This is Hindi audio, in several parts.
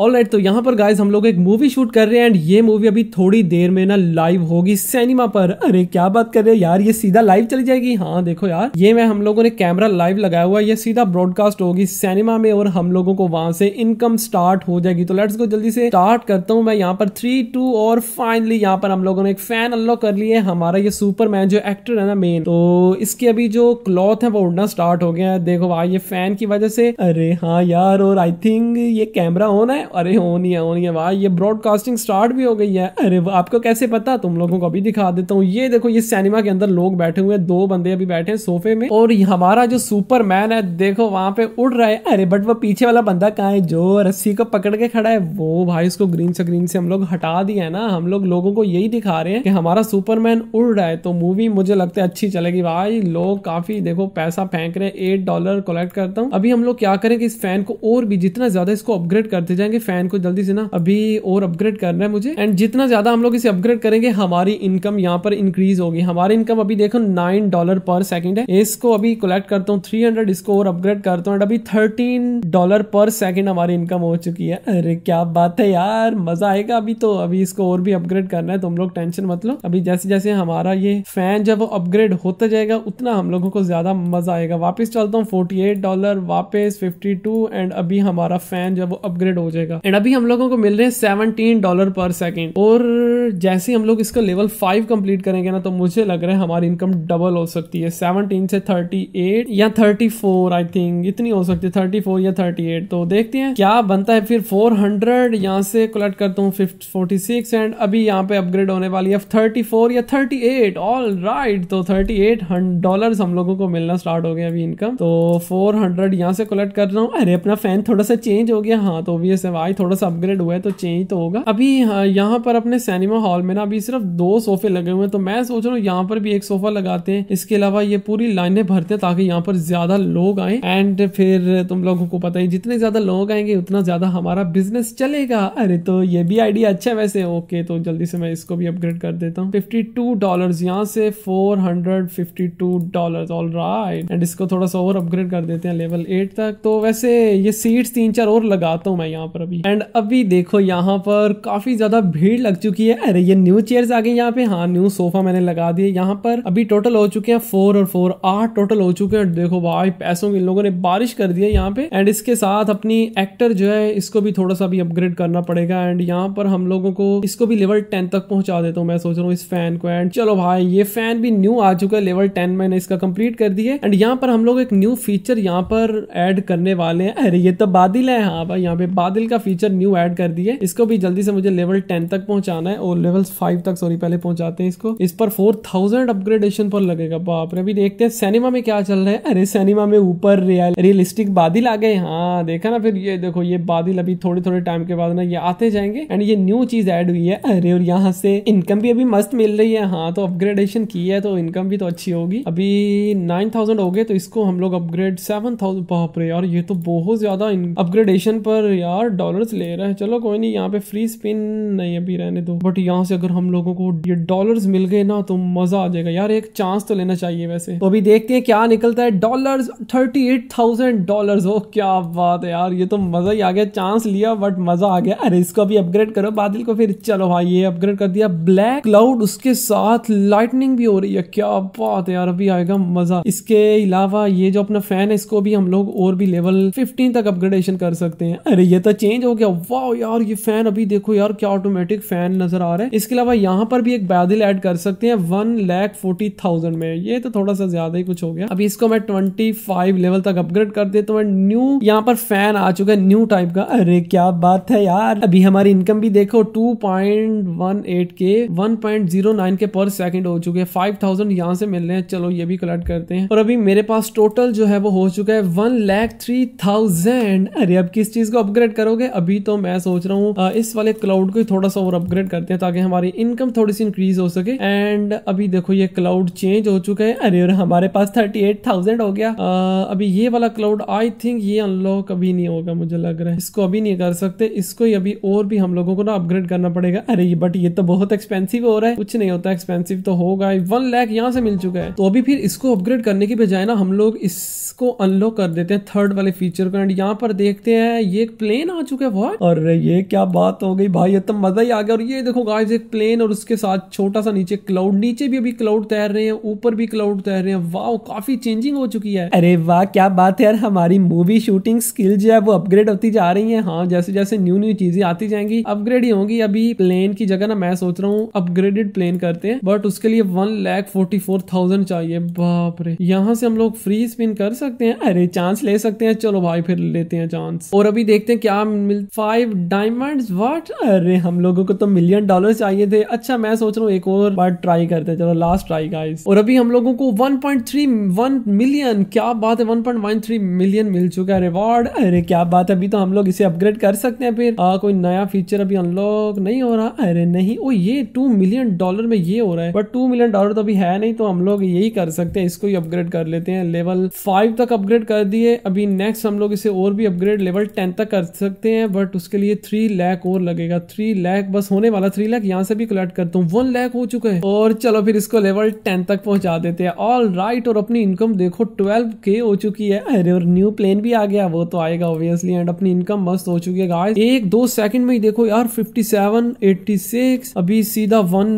ऑल राइट तो यहाँ पर गाइज हम लोग एक मूवी शूट कर रहे हैं एंड ये मूवी अभी थोड़ी देर में ना लाइव होगी सिनेमा पर अरे क्या बात कर रहे हैं यार ये सीधा लाइव चली जाएगी हाँ देखो यार ये मैं हम लोगों ने कैमरा लाइव लगाया हुआ है ये सीधा ब्रॉडकास्ट होगी सिनेमा में और हम लोगों को वहां से इनकम स्टार्ट हो जाएगी तो लेट्स को जल्दी से स्टार्ट करता हूँ मैं यहाँ पर थ्री टू और फाइनली यहाँ पर हम लोगों ने एक फैन अनलॉक कर लिया है हमारा ये सुपर जो एक्टर है ना मेन तो इसके अभी जो क्लॉथ है वो उड़ना स्टार्ट हो गया है देखो भाई ये फैन की वजह से अरे हाँ यार और आई थिंक ये कैमरा ऑन है अरे होनी है होनी है वाह ये ब्रॉडकास्टिंग स्टार्ट भी हो गई है अरे आपको कैसे पता तुम लोगों को अभी दिखा देता हूँ ये देखो ये सिनेमा के अंदर लोग बैठे हुए हैं दो बंदे अभी बैठे हैं सोफे में और हमारा जो सुपर मैन है देखो वहां पे उड़ रहा है अरे बट वो पीछे वाला बंदा कहाँ है जो रस्सी को पकड़ के खड़ा है वो भाई उसको ग्रीन स्क्रीन से हम लोग हटा दिया है ना हम लोग लोगों को यही दिखा रहे हैं कि हमारा सुपरमैन उड़ रहा है तो मूवी मुझे लगता है अच्छी चलेगी भाई लोग काफी देखो पैसा फेंक रहे हैं एट डॉलर कलेक्ट करता हूँ अभी हम लोग क्या करें कि इस फैन को और भी जितना ज्यादा इसको अपग्रेड करते जाएंगे फैन को जल्दी से ना अभी और अपग्रेड करना है मुझे एंड जितना ज्यादा हम लोग इसे अपग्रेड करेंगे हमारी इनकम यहाँ पर इंक्रीज होगी हमारी इनकम अभी देखो नाइन डॉलर पर सेकेंड है इसको अभी कलेक्ट करता हूँ थ्री हंड्रेड इसको और अपग्रेड करता हूँ एंड अभी थर्टीन डॉलर पर सेकेंड हमारी इनकम हो चुकी है अरे क्या बात है यार मजा आएगा अभी तो अभी इसको और भी अपग्रेड करना है तुम लोग टेंशन मत लो अभी जैसे जैसे हमारा ये फैन जब अपग्रेड होता जाएगा उतना हम लोगों को ज्यादा मजा आएगा वापस चलता हूँ फोर्टी एट डॉलर वापिस फिफ्टी टू एंड अभी हमारा फैन जब अपग्रेड हो जाएगा जाएगा एंड अभी हम लोगों को मिल रहे हैं सेवनटीन डॉलर पर सेकेंड और जैसे ही हम लोग इसका लेवल फाइव कंप्लीट करेंगे ना तो मुझे लग रहा है हमारी इनकम डबल हो सकती है सेवनटीन से थर्टी एट या थर्टी फोर आई थिंक इतनी हो सकती है थर्टी फोर या थर्टी एट तो देखते हैं क्या बनता है फिर फोर हंड्रेड यहाँ से कलेक्ट करता हूँ फोर्टी सिक्स एंड अभी यहाँ पे अपग्रेड होने वाली है थर्टी फोर या थर्टी एट ऑल राइट तो थर्टी एट डॉलर हम लोगों को मिलना स्टार्ट हो गया अभी इनकम तो फोर हंड्रेड यहाँ से कलेक्ट कर रहा हूँ अरे अपना फैन थोड़ा सा चेंज हो गया हाँ तो ऑब्वियस भाई थोड़ा सा अपग्रेड हुआ है तो चेंज तो होगा अभी हाँ, यहाँ पर अपने सिनेमा हॉल में ना अभी सिर्फ दो सोफे लगे हुए हैं तो मैं सोच रहा हूँ यहाँ पर भी एक सोफा लगाते हैं इसके अलावा ये पूरी लाइनें भरते हैं ताकि यहाँ पर ज्यादा लोग आए एंड फिर तुम लोगों को पता है जितने ज्यादा लोग आएंगे उतना ज्यादा हमारा बिजनेस चलेगा अरे तो ये भी आइडिया अच्छा है वैसे ओके तो जल्दी से मैं इसको भी अपग्रेड कर देता हूँ फिफ्टी टू डॉलर यहाँ से four hundred fifty two dollar all right and इसको थोड़ा सा और अपग्रेड कर देते हैं लेवल एट तक तो वैसे ये सीट्स तीन चार और लगाता हूँ मैं यहाँ पर पर अभी एंड अभी देखो यहाँ पर काफी ज्यादा भीड़ लग चुकी है अरे ये न्यू चेयर आ गई यहाँ पे हाँ न्यू सोफा मैंने लगा दिए यहाँ पर अभी टोटल हो चुके हैं फोर और फोर आठ टोटल हो चुके हैं देखो भाई पैसों की लोगों ने बारिश कर दी है यहाँ पे एंड इसके साथ अपनी एक्टर जो है इसको भी थोड़ा सा अभी अपग्रेड करना पड़ेगा एंड यहाँ पर हम लोगों को इसको भी लेवल टेन तक पहुंचा देता हूँ मैं सोच रहा हूँ इस फैन को एंड चलो भाई ये फैन भी न्यू आ चुका है लेवल टेन मैंने इसका कम्प्लीट कर दिया एंड यहाँ पर हम लोग एक न्यू फीचर यहाँ पर एड करने वाले हैं अरे ये तो बादल है हाँ भाई यहाँ पे बादल का फीचर न्यू ऐड कर दिए इसको भी जल्दी से मुझे लेवल टेन तक पहुंचाना है और लेवल फाइव तक सॉरी पहले पहुंचाते हैं इसको इस पर फोर थाउजेंड अपग्रेडेशन पर लगेगा बाप रे अभी देखते हैं सिनेमा में क्या चल रहा है अरे सिनेमा में ऊपर रियल रियलिस्टिक बादल आ गए हाँ देखा ना फिर ये देखो ये बादल अभी थोड़े थोड़े टाइम के बाद ना ये आते जाएंगे एंड ये न्यू चीज ऐड हुई है अरे और यहाँ से इनकम भी अभी मस्त मिल रही है हाँ तो अपग्रेडेशन की है तो इनकम भी तो अच्छी होगी अभी नाइन थाउजेंड हो गए तो इसको हम लोग अपग्रेड सेवन थाउजेंड बाप रे यार ये तो बहुत ज्यादा अपग्रेडेशन पर यार डॉलर्स ले रहा है चलो कोई नहीं यहाँ पे फ्री स्पिन नहीं अभी रहने दो बट यहाँ से अगर हम लोगों को ये डॉलर्स मिल गए ना तो मजा आ जाएगा यार एक चांस तो लेना चाहिए वैसे तो अभी देखते हैं क्या निकलता है dollars thirty eight thousand dollar हो क्या बात है यार ये तो मजा ही आ गया चांस लिया बट मजा आ गया अरे इसको अभी अपग्रेड करो बादल को फिर चलो भाई ये अपग्रेड कर दिया ब्लैक क्लाउड उसके साथ लाइटनिंग भी हो रही है क्या बात है यार अभी आएगा मजा इसके अलावा ये जो अपना फैन है इसको भी हम लोग और भी लेवल फिफ्टीन तक अपग्रेडेशन कर सकते हैं अरे ये तो चेंज चेंज हो गया वाह यार ये फैन अभी देखो यार क्या ऑटोमेटिक फैन नजर आ रहा है इसके अलावा यहाँ पर भी एक बैदल ऐड कर सकते हैं वन लैख फोर्टी थाउजेंड में ये तो थोड़ा सा ज्यादा ही कुछ हो गया अभी इसको मैं ट्वेंटी फाइव लेवल तक अपग्रेड कर देता हूँ न्यू यहाँ पर फैन आ चुका है न्यू टाइप का अरे क्या बात है यार अभी हमारी इनकम भी देखो टू पॉइंट वन एट के वन पॉइंट जीरो नाइन के पर सेकेंड हो चुके हैं फाइव थाउजेंड यहाँ से मिल रहे हैं चलो ये भी कलेक्ट करते हैं और अभी मेरे पास टोटल जो है वो हो चुका है वन लैख थ्री थाउजेंड अरे अब किस चीज को अपग्रेड करोगे करोगे अभी तो मैं सोच रहा हूँ इस वाले क्लाउड को थोड़ा सा और अपग्रेड करते हैं ताकि हमारी इनकम थोड़ी सी इंक्रीज हो सके एंड अभी देखो ये क्लाउड चेंज हो चुका है अरे और हमारे पास थर्टी एट थाउजेंड हो गया आ, अभी ये वाला क्लाउड आई थिंक ये अनलॉक अभी नहीं होगा मुझे लग रहा है इसको अभी नहीं कर सकते इसको ही अभी और भी हम लोगों को ना अपग्रेड करना पड़ेगा अरे ये बट ये तो बहुत एक्सपेंसिव हो रहा है कुछ नहीं होता एक्सपेंसिव तो होगा वन लैख यहाँ से मिल चुका है तो अभी फिर इसको अपग्रेड करने की बजाय ना हम लोग इसको अनलॉक कर देते हैं थर्ड वाले फीचर को एंड यहाँ पर देखते हैं ये एक प्लेन आ चुके हैं वॉट और ये क्या बात हो गई भाई ये तो मजा ही आ गया और ये देखो गाइस एक प्लेन और उसके साथ छोटा सा नीचे क्लाउड नीचे भी अभी क्लाउड तैर रहे हैं ऊपर भी क्लाउड तैर रहे हैं वाह काफी चेंजिंग हो चुकी है अरे वाह क्या बात है यार हमारी मूवी शूटिंग स्किल जो है वो अपग्रेड होती जा रही है हाँ जैसे जैसे न्यू न्यू चीजें आती जाएंगी अपग्रेड ही होंगी अभी प्लेन की जगह ना मैं सोच रहा हूँ अपग्रेडेड प्लेन करते हैं बट उसके लिए one lakh forty four thousand चाहिए बाप रे यहाँ से हम लोग फ्री स्पिन कर सकते हैं अरे चांस ले सकते हैं चलो भाई फिर लेते हैं चांस और अभी देखते हैं क्या मिल फाइव डायमंड वाट अरे हम लोगों को तो मिलियन डॉलर चाहिए थे अच्छा मैं सोच रहा हूँ एक और बार ट्राई करते चलो लास्ट ट्राई गाइस और अभी हम लोगों को 1.3 1 मिलियन क्या बात है 1.13 मिलियन मिल चुका है रिवॉर्ड अरे क्या बात है अभी तो हम लोग इसे अपग्रेड कर सकते हैं फिर आ, हाँ, कोई नया फीचर अभी अनलॉक नहीं हो रहा अरे नहीं ओ ये टू मिलियन डॉलर में ये हो रहा है बट टू मिलियन डॉलर तो अभी है नहीं तो हम लोग यही कर सकते हैं इसको ही अपग्रेड कर लेते हैं लेवल फाइव तक अपग्रेड कर दिए अभी नेक्स्ट हम लोग इसे और भी अपग्रेड लेवल टेन तक कर सकते सकते हैं बट उसके लिए थ्री लैख और लगेगा थ्री लैख बस होने वाला थ्री लैख यहाँ से भी कलेक्ट करता हूँ वन लैख हो चुका है और चलो फिर इसको लेवल टेन तक पहुंचा देते हैं ऑल राइट और अपनी इनकम देखो ट्वेल्व के हो चुकी है अरे और न्यू प्लेन भी आ गया वो तो आएगा ऑब्वियसली एंड अपनी इनकम मस्त हो चुकी है गाइस एक दो सेकंड में ही देखो यार 57 86 अभी सीधा वन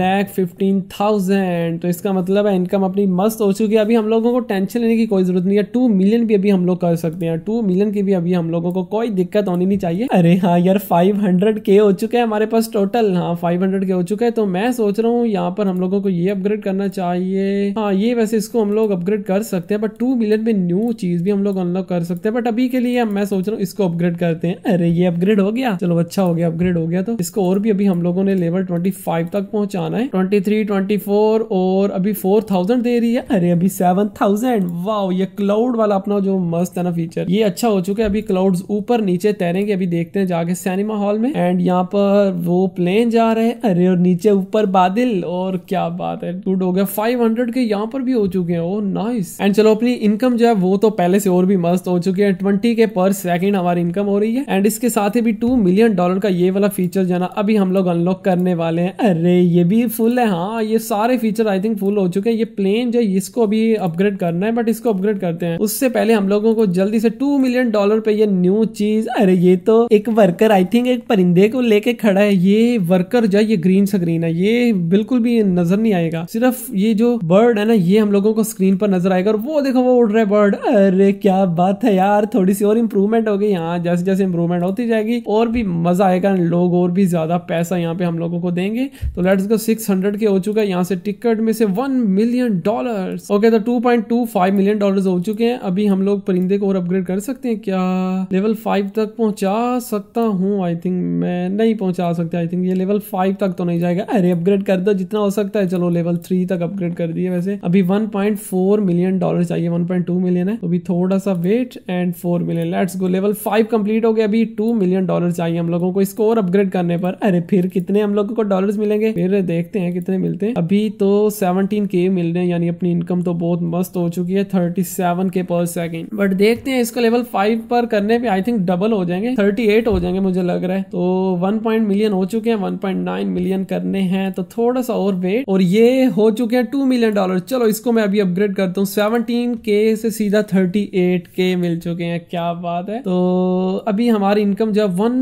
लैख फिफ्टीन थाउजेंड तो इसका मतलब है इनकम अपनी मस्त हो चुकी है अभी हम लोगों को टेंशन लेने की कोई जरूरत नहीं है टू मिलियन भी अभी हम लोग कर सकते हैं टू मिलियन की भी अभी हम लोगों को कोई दिक्कत दिक्कत तो होनी नहीं चाहिए अरे हाँ यार फाइव हंड्रेड के हो चुके हैं हमारे पास टोटल हाँ फाइव हंड्रेड के हो चुके हैं तो मैं सोच रहा हूँ यहाँ पर हम लोगों को ये अपग्रेड करना चाहिए हाँ ये वैसे इसको हम लोग अपग्रेड कर सकते हैं बट टू मिलियन में न्यू चीज भी हम लोग अनलॉक कर सकते हैं बट अभी के लिए मैं सोच रहा हूँ इसको अपग्रेड करते हैं अरे ये अपग्रेड हो गया चलो अच्छा हो गया अपग्रेड हो गया तो इसको और भी अभी हम लोगों ने लेवल ट्वेंटी फाइव तक पहुंचाना है ट्वेंटी थ्री ट्वेंटी फोर और अभी फोर थाउजेंड दे रही है अरे अभी सेवन थाउजेंड वाह ये क्लाउड वाला अपना जो मस्त है ना फीचर ये अच्छा हो चुका है अभी क्लाउड्स ऊपर नीचे नीचे तैरेंगे अभी देखते हैं जाके सिनेमा हॉल में एंड यहाँ पर वो प्लेन जा रहे हैं अरे और नीचे ऊपर बादल और क्या बात है गुड हो गया फाइव हंड्रेड के यहाँ पर भी हो चुके हैं ओ नाइस एंड चलो अपनी इनकम जो है वो तो पहले से और भी मस्त हो चुकी है ट्वेंटी के पर सेकेंड हमारी इनकम हो रही है एंड इसके साथ ही भी टू मिलियन डॉलर का ये वाला फीचर जो ना अभी हम लोग अनलॉक करने वाले हैं अरे ये भी फुल है हाँ ये सारे फीचर आई थिंक फुल हो चुके हैं ये प्लेन जो है इसको अभी अपग्रेड करना है बट इसको अपग्रेड करते हैं उससे पहले हम लोगों को जल्दी से टू मिलियन डॉलर पे ये न्यू चीज अरे ये तो एक वर्कर आई थिंक एक परिंदे को लेके खड़ा है ये वर्कर जो ये ग्रीन स्क्रीन है ये बिल्कुल भी नजर नहीं आएगा सिर्फ ये जो बर्ड है ना ये हम लोगों को स्क्रीन पर नजर आएगा और वो देखो वो उड़ रहा है बर्ड अरे क्या बात है यार थोड़ी सी और इम्प्रूवमेंट हो गई यहाँ जैसे जैसे इम्प्रूवमेंट होती जाएगी और भी मजा आएगा लोग और भी ज्यादा पैसा यहाँ पे हम लोगों को देंगे तो लेट्स गो सिक्स हंड्रेड के हो चुका है यहाँ से टिकट में से वन मिलियन डॉलर ओके तो two point two five million dollar हो चुके हैं अभी हम लोग परिंदे को और अपग्रेड कर सकते हैं क्या लेवल फाइव तक तक पहुंचा सकता हूं आई थिंक मैं नहीं पहुंचा सकता आई थिंक ये लेवल फाइव तक तो नहीं जाएगा अरे अपग्रेड कर दो जितना हो सकता है चलो लेवल थ्री तक अपग्रेड कर दिए वैसे अभी 1.4 मिलियन डॉलर चाहिए 1.2 मिलियन है तो अभी थोड़ा सा wait and 4 million let's go level five complete हो गया अभी टू मिलियन डॉलर चाहिए हम लोगों को स्कोर अपग्रेड करने पर अरे फिर कितने हम लोगों को डॉलर मिलेंगे फिर देखते हैं कितने मिलते हैं अभी तो सेवनटीन के मिल रहे हैं यानी अपनी इनकम तो बहुत मस्त हो चुकी है थर्टी सेवन के पर सेकेंड बट देखते हैं इसको लेवल फाइव पर करने पे आई थिंक डबल हो हो जाएंगे 38 हो जाएंगे मुझे लग रहा है तो 1 मिलियन हो चुके हैं 1.9 मिलियन करने हैं तो थोड़ा सा और वेट और ये हो चुके हैं 2 मिलियन डॉलर चलो इसको मैं अभी अपग्रेड करता हूँ सेवनटीन के से सीधा थर्टी के मिल चुके हैं क्या बात है तो अभी हमारी इनकम जब वन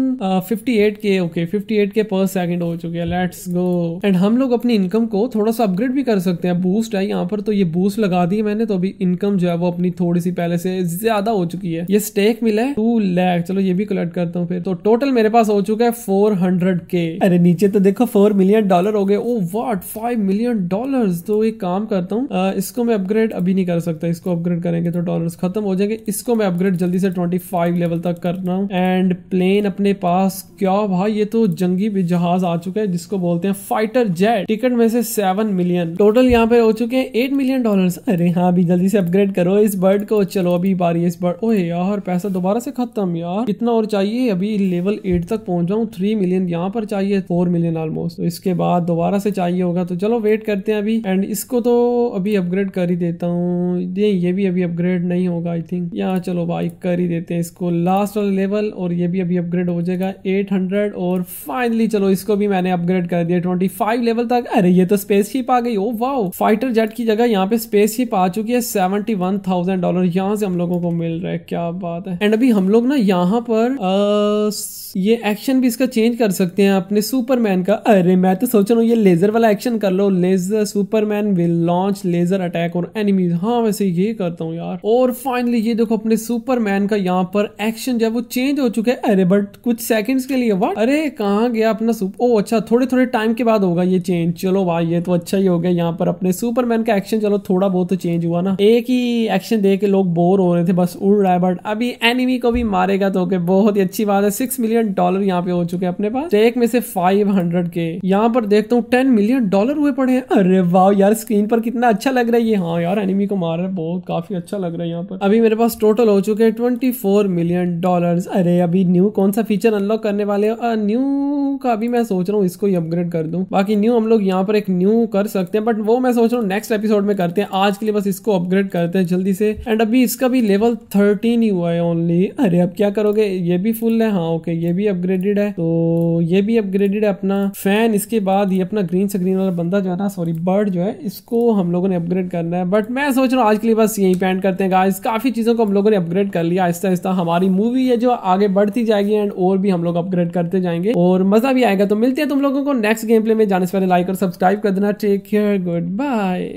के ओके फिफ्टी के पर सेकेंड हो चुके हैं लेट्स गो एंड हम लोग अपनी इनकम को थोड़ा सा अपग्रेड भी कर सकते हैं बूस्ट है यहाँ पर तो ये बूस्ट लगा दी मैंने तो अभी इनकम जो है वो अपनी थोड़ी सी पहले से ज्यादा हो चुकी है ये स्टेक मिला है टू लैक चलो ये भी कलेक्ट करता हूँ फिर तो टोटल मेरे पास हो चुका है फोर हंड्रेड के अरे नीचे तो देखो फोर मिलियन डॉलर हो गए oh what five million dollar तो एक काम करता हूँ इसको मैं अपग्रेड अभी नहीं कर सकता इसको अपग्रेड करेंगे तो डॉलर खत्म हो जाएंगे इसको मैं अपग्रेड जल्दी से ट्वेंटी फाइव लेवल तक कर रहा हूँ एंड प्लेन अपने पास क्या भाई ये तो जंगी भी जहाज आ चुका है जिसको बोलते हैं फाइटर जेट टिकट में से सेवन मिलियन टोटल यहाँ पे हो चुके हैं एट मिलियन डॉलर अरे हाँ अभी जल्दी से अपग्रेड करो इस बर्ड को चलो अभी बारी इस बर्ड ओए यार पैसा दोबारा से खत्म यार कितना और चाहिए अभी लेवल एट तक पहुंच जाऊं थ्री मिलियन यहाँ पर चाहिए फोर मिलियन ऑलमोस्ट तो इसके बाद दोबारा से चाहिए होगा तो चलो वेट करते हैं अभी एंड इसको तो अभी अपग्रेड कर ही देता हूँ ये भी अभी अपग्रेड नहीं होगा आई थिंक यहाँ चलो भाई कर ही देते हैं इसको लास्ट वाला लेवल और ये भी अभी अपग्रेड हो जाएगा एट हंड्रेड और फाइनली चलो इसको भी मैंने अपग्रेड कर दिया ट्वेंटी फाइव लेवल तक अरे ये तो स्पेस ही आ गई हो वाओ फाइटर जेट की जगह यहाँ पे स्पेस ही आ चुकी है सेवेंटी वन थाउजेंड डॉलर यहाँ से हम लोगों को मिल रहा है क्या बात है एंड अभी हम लोग ना यहाँ यहाँ पर आ, ये एक्शन भी इसका चेंज कर सकते हैं अपने सुपरमैन का अरे मैं तो सोच रहा हूँ ये लेजर वाला एक्शन कर लो laser Superman will launch laser attack और एनिमीज हाँ वैसे ये करता हूँ यार और फाइनली ये देखो अपने सुपरमैन का यहाँ पर एक्शन जो है वो चेंज हो चुका है अरे बट कुछ सेकंड्स के लिए वाट अरे कहाँ गया अपना सुपर ओ अच्छा थोड़े थोड़े टाइम के बाद होगा ये चेंज चलो भाई ये तो अच्छा ही हो गया यहाँ पर अपने सुपरमैन का एक्शन चलो थोड़ा बहुत तो चेंज हुआ ना एक ही एक्शन दे के लोग बोर हो रहे थे बस उड़ रहा है बट अभी एनिमी को भी मारेगा तो ओके बहुत ही अच्छी बात है सिक्स मिलियन डॉलर यहाँ पे हो चुके हैं अपने पास एक में से फाइव हंड्रेड के यहाँ पर देखता हूँ टेन मिलियन डॉलर हुए पड़े हैं अरे वाह यार स्क्रीन पर कितना अच्छा लग रहा है ये हाँ यार एनिमी को मार रहा है बहुत काफी अच्छा लग रहा है यहाँ पर अभी मेरे पास टोटल हो चुके हैं ट्वेंटी फोर मिलियन डॉलर अरे अभी न्यू कौन सा फीचर अनलॉक करने वाले न्यू का अभी मैं सोच रहा हूँ इसको अपग्रेड कर दू बाकी न्यू हम लोग यहाँ पर एक न्यू कर सकते हैं बट वो मैं सोच रहा हूँ नेक्स्ट एपिसोड में करते हैं आज के लिए बस इसको अपग्रेड करते हैं जल्दी से एंड अभी इसका भी लेवल थर्टीन ही हुआ है ओनली अरे अब क्या करोगे ओके ये भी फुल है हाँ ओके ये भी अपग्रेडेड है तो ये भी अपग्रेडेड है अपना फैन इसके बाद ये अपना ग्रीन से ग्रीन वाला बंदा जो है ना सॉरी बर्ड जो है इसको हम लोगों ने अपग्रेड करना है बट मैं सोच रहा हूँ आज के लिए बस यही पैंट करते हैं गाइस काफ़ी चीज़ों को हम लोगों ने अपग्रेड कर लिया आहिस्ता आहिस्ता हमारी मूवी है जो आगे बढ़ती जाएगी एंड और भी हम लोग अपग्रेड करते जाएंगे और मज़ा भी आएगा तो मिलते हैं तुम लोगों को नेक्स्ट गेम प्ले में जाने से पहले लाइक और सब्सक्राइब कर देना टेक केयर गुड बाय